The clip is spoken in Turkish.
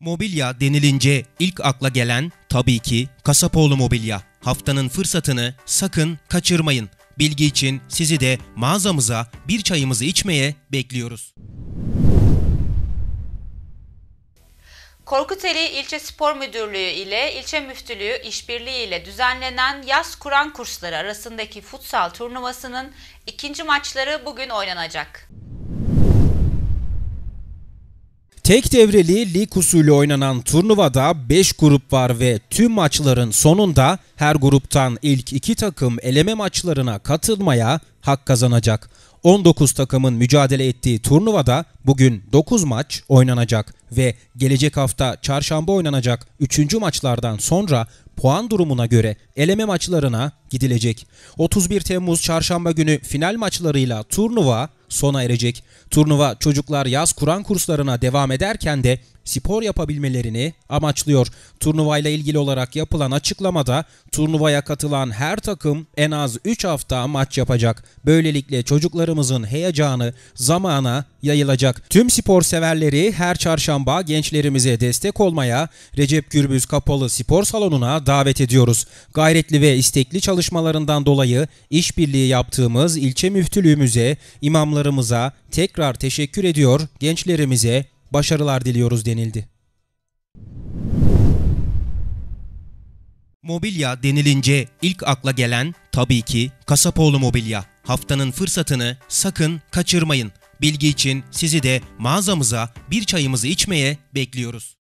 Mobilya denilince ilk akla gelen tabii ki Kasapoğlu Mobilya. Haftanın fırsatını sakın kaçırmayın. Bilgi için sizi de mağazamıza bir çayımızı içmeye bekliyoruz. Korkuteli İlçe Spor Müdürlüğü ile İlçe Müftülüğü işbirliği ile düzenlenen Yaz Kur'an kursları arasındaki futsal turnuvasının ikinci maçları bugün oynanacak. Tek devreli lig usulü oynanan turnuvada 5 grup var ve tüm maçların sonunda her gruptan ilk 2 takım eleme maçlarına katılmaya hak kazanacak. 19 takımın mücadele ettiği turnuvada bugün 9 maç oynanacak ve gelecek hafta çarşamba oynanacak 3. maçlardan sonra puan durumuna göre eleme maçlarına gidilecek. 31 Temmuz çarşamba günü final maçlarıyla turnuva sona erecek. Turnuva çocuklar yaz Kur'an kurslarına devam ederken de spor yapabilmelerini amaçlıyor. Turnuvayla ilgili olarak yapılan açıklamada turnuvaya katılan her takım en az 3 hafta maç yapacak. Böylelikle çocuklarımızın heyecanı zamana yayılacak. Tüm spor severleri her çarşamba gençlerimize destek olmaya Recep Gürbüz Kapalı Spor Salonu'na davet ediyoruz. Gayretli ve istekli çalışmalarından dolayı işbirliği yaptığımız ilçe müftülüğümüze, imamlarımıza tekrar teşekkür ediyor, gençlerimize başarılar diliyoruz denildi. Mobilya denilince ilk akla gelen tabii ki Kasapoğlu Mobilya. Haftanın fırsatını sakın kaçırmayın. Bilgi için sizi de mağazamıza bir çayımızı içmeye bekliyoruz.